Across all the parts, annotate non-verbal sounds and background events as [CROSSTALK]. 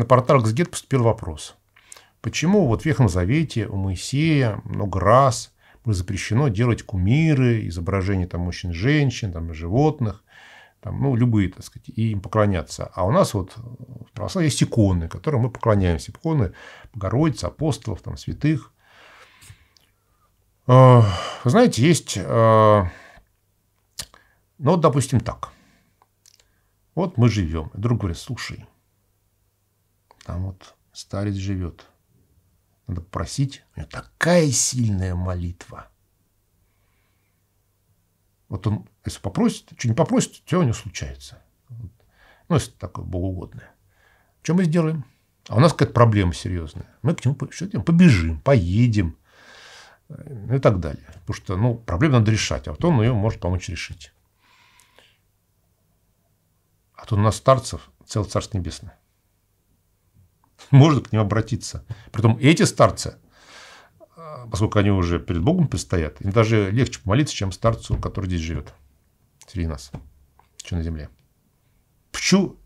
на портал Гзгет поступил вопрос. Почему вот в Ветхом Завете у Моисея много раз было запрещено делать кумиры, изображения там мужчин, женщин, там, животных, там, ну, любые, так сказать, и им поклоняться. А у нас вот в православии есть иконы, которым мы поклоняемся. Иконы Богородицы, апостолов, там, святых. А, вы знаете, есть... А, ну, вот, допустим, так. Вот мы живем. И друг говорит, слушай, там вот старец живет. Надо просить. У него такая сильная молитва. Вот он, если попросит, что не попросит, все у него случается. Ну, если такое богоугодное. Что мы сделаем? А у нас какая-то проблема серьезная. Мы к нему что делаем? побежим, поедем э, и так далее. Потому что ну, проблему надо решать, а вот он ее может помочь решить. А то у нас старцев целый царство небесное можно к ним обратиться. Притом эти старцы, э, поскольку они уже перед Богом предстоят, им даже легче помолиться, чем старцу, который здесь живет, среди нас, что на земле. Почему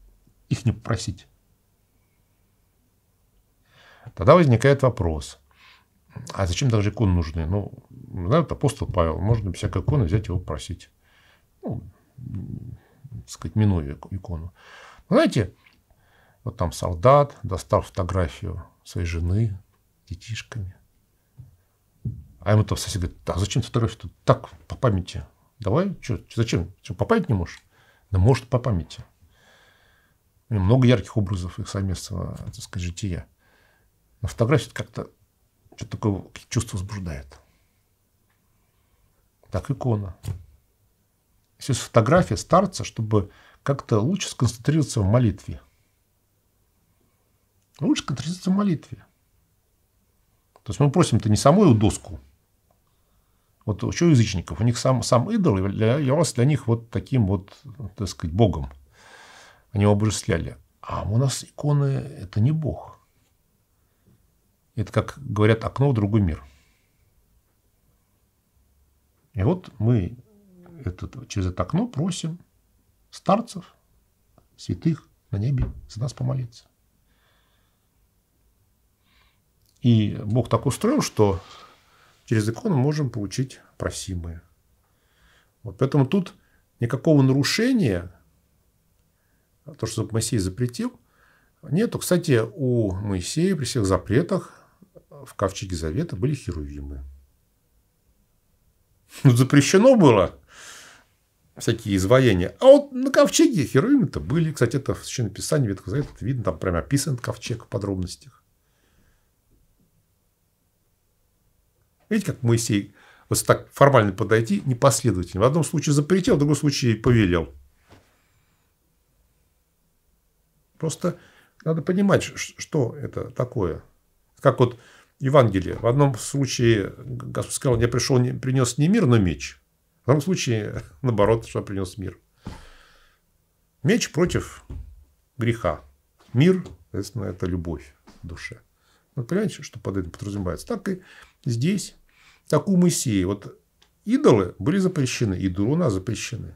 их не попросить? Тогда возникает вопрос, а зачем даже иконы нужны? Ну, знаете, апостол Павел, можно всякой иконы взять его просить. Ну, так сказать, миную икону. Знаете, вот там солдат достал фотографию своей жены детишками. А ему-то сосед говорит, а зачем фотографию? тут? Так, по памяти. Давай, что? зачем? Чё, по памяти не можешь? Да может, по памяти. У него много ярких образов их совместного, так сказать, жития. Но фотография как-то что-то такое чувство возбуждает. Так икона. Сейчас фотография старца, чтобы как-то лучше сконцентрироваться в молитве. Лучше концентрироваться в молитве. То есть мы просим-то не самую доску. Вот еще у язычников, у них сам, сам идол являлся для них вот таким вот, так сказать, богом. Они его обожествляли. А у нас иконы – это не бог. Это, как говорят, окно в другой мир. И вот мы этот, через это окно просим старцев, святых на небе за нас помолиться. И Бог так устроил, что через икону можем получить просимые. Вот поэтому тут никакого нарушения, то, что Моисей запретил, нету. Кстати, у Моисея при всех запретах в ковчеге Завета были херувимы. Ну, запрещено было всякие изваяния. А вот на ковчеге херувимы-то были. Кстати, это в Священном Писании Ветхого Завета видно, там прямо описан ковчег в подробностях. Видите, как Моисей, вот так формально подойти, непоследовательно. В одном случае запретил, в другом случае повелел. Просто надо понимать, что это такое. Как вот Евангелие. В одном случае Господь сказал, я пришел, не, принес не мир, но меч. В другом случае, [LAUGHS] наоборот, что принес мир. Меч против греха. Мир, соответственно, это любовь в душе. Вы ну, понимаете, что под этим подразумевается? Так и здесь как у Моисея. Вот идолы были запрещены, идолы у нас запрещены.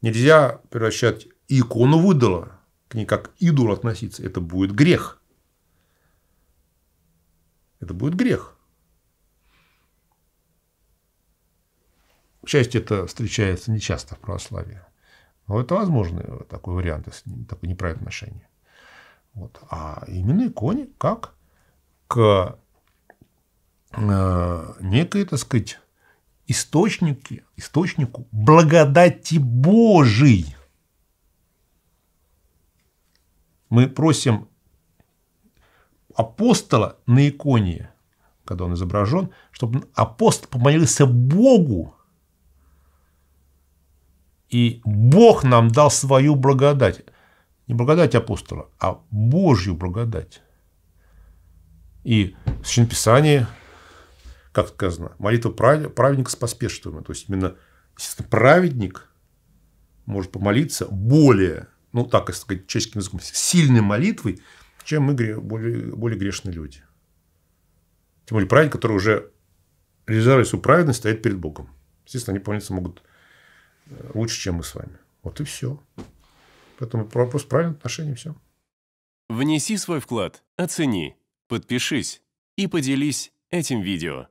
Нельзя превращать икону в идола, к ней как идол относиться. Это будет грех. Это будет грех. К счастью, это встречается нечасто в православии. Но это возможно, такой вариант, такое неправильное отношение. Вот. А именно иконе как к Э, некое, так сказать, источники, источнику благодати Божией. Мы просим апостола на иконе, когда он изображен, чтобы апостол помолился Богу, и Бог нам дал свою благодать. Не благодать апостола, а Божью благодать. И в Священном как сказано, молитва праведника споспешствуема. То есть, именно праведник может помолиться более, ну, так если сказать, чешским языком, сильной молитвой, чем мы более, более грешные люди. Тем более праведник, который уже реализовали свою праведность, стоит перед Богом. Естественно, они помолиться могут э, лучше, чем мы с вами. Вот и все. Поэтому вопрос правильного отношения все. Внеси свой вклад, оцени, подпишись и поделись этим видео.